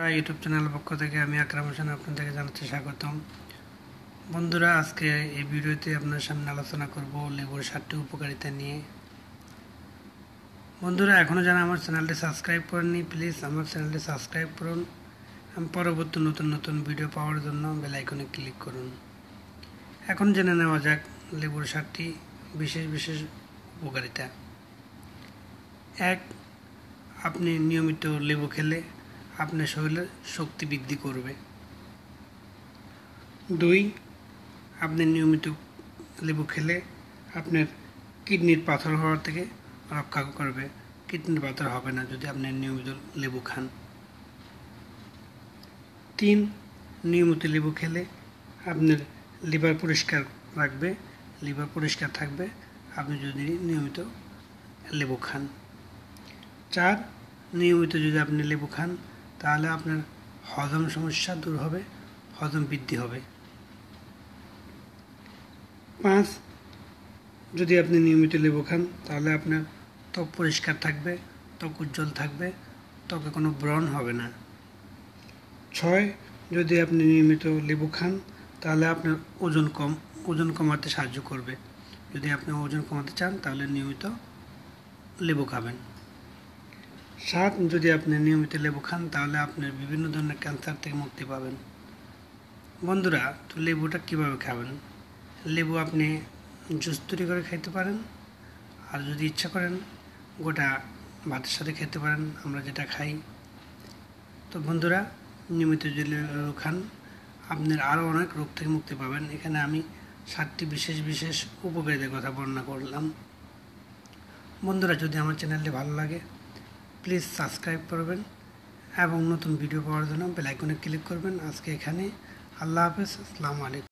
বন্ধুরা YouTube channel পক্ষ থেকে আমি আকরাম হোসেন আপনাদেরকে জানাতে স্বাগতম বন্ধুরা আজকে এই ভিডিওতে আপনার সামনে আলোচনা করব লেবুর সাতটি উপকারিতা নিয়ে বন্ধুরা এখনও যারা আমার চ্যানেলটি সাবস্ক্রাইব করেননি প্লিজ আমার চ্যানেলটি সাবস্ক্রাইব করুন আমি পরবর্তী নতুন নতুন ভিডিও পাওয়ার জন্য বেলাইকনে ক্লিক করুন এখন জেনে নেওয়া যাক লেবুর সাতটি বিশেষ বিশেষ উপকারিতা এক আপনি নিয়মিত লেবু খেলে আপনার শরীরের শক্তি বৃদ্ধি করবে দুই আপনি নিয়মিত লেবু খেলে আপনার কিডনির পাথর হওয়ার থেকে রক্ষা করবে কিডনির পাথর হবে না যদি আপনি নিয়মিত লেবু খান তিন নিয়মিত লেবু খেলে আপনার লিভার পরিষ্কার রাখবে লিভার পরিষ্কার থাকবে আপনি যদি নিয়মিত লেবু খান চার নিয়মিত যদি আপনি লেবু খান তাহলে আপনার হজম সমস্যা দূর হবে হজম বৃদ্ধি হবে পাঁচ যদি আপনি নিয়মিত লেবু খান তাহলে আপনার ত্বক পরিষ্কার থাকবে ত্বক উজ্জ্বল থাকবে ত্বকে কোনো ব্রণ হবে না ছয় যদি আপনি নিয়মিত লেবু খান তাহলে আপনার ওজন কম ওজন কমাতে সাহায্য করবে যদি আপনি ওজন কমাতে চান তাহলে নিয়মিত লেবু খাবেন শাক যদি আপনি নিয়মিত লেবু খান তাহলে আপনি বিভিন্ন ধরনের ক্যান্সার থেকে মুক্তি পাবেন বন্ধুরা তো লেবুটা কীভাবে খাবেন লেবু আপনি জুস তৈরি করে খেতে পারেন আর যদি ইচ্ছা করেন গোটা ভাতের সাথে খেতে পারেন আমরা যেটা খাই তো বন্ধুরা নিয়মিত যদি লেবু খান আপনার আরও অনেক রোগ থেকে মুক্তি পাবেন এখানে আমি সাতটি বিশেষ বিশেষ উপকারিতার কথা বর্ণনা করলাম বন্ধুরা যদি আমার চ্যানেলটি ভালো লাগে প্লিজ সাবস্ক্রাইব করবেন এবং নতুন ভিডিও পাওয়ার জন্য বেলাইকনে ক্লিক করবেন আজকে এখানে আল্লাহ হাফেজ আসসালামু আলাইকুম